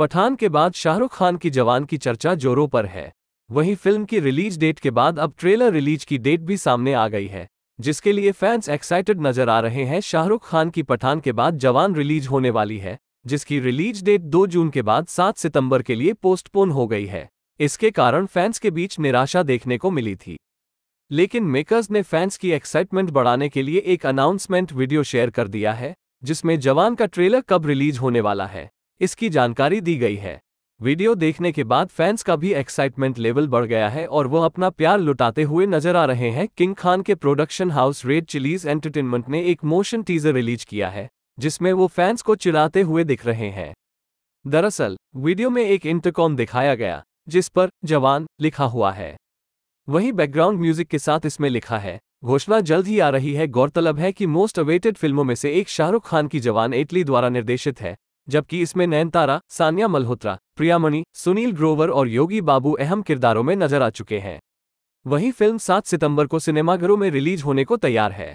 पठान के बाद शाहरुख खान की जवान की चर्चा जोरों पर है वहीं फिल्म की रिलीज डेट के बाद अब ट्रेलर रिलीज की डेट भी सामने आ गई है जिसके लिए फैंस एक्साइटेड नजर आ रहे हैं शाहरुख खान की पठान के बाद जवान रिलीज होने वाली है जिसकी रिलीज डेट 2 जून के बाद 7 सितंबर के लिए पोस्टपोन हो गई है इसके कारण फैंस के बीच निराशा देखने को मिली थी लेकिन मेकर्स ने फैंस की एक्साइटमेंट बढ़ाने के लिए एक अनाउंसमेंट वीडियो शेयर कर दिया है जिसमें जवान का ट्रेलर कब रिलीज होने वाला है इसकी जानकारी दी गई है वीडियो देखने के बाद फैंस का भी एक्साइटमेंट लेवल बढ़ गया है और वो अपना प्यार लुटाते हुए नजर आ रहे हैं किंग खान के production house Red Chillies Entertainment ने एक मोशन टीजर रिलीज किया है जिसमें वो फैंस को चिढ़ाते हुए दिख रहे हैं दरअसल वीडियो में एक इंटरकॉम दिखाया गया जिस पर जवान लिखा हुआ है वही बैकग्राउंड म्यूजिक के साथ इसमें लिखा है घोषणा जल्द ही आ रही है गौरतलब है कि मोस्ट अवेटेड फिल्मों में से एक शाहरुख खान की जवान एटली द्वारा निर्देशित है जबकि इसमें नयनतारा सानिया मल्होत्रा प्रियामणि सुनील ग्रोवर और योगी बाबू अहम किरदारों में नजर आ चुके हैं वहीं फिल्म 7 सितंबर को सिनेमाघरों में रिलीज होने को तैयार है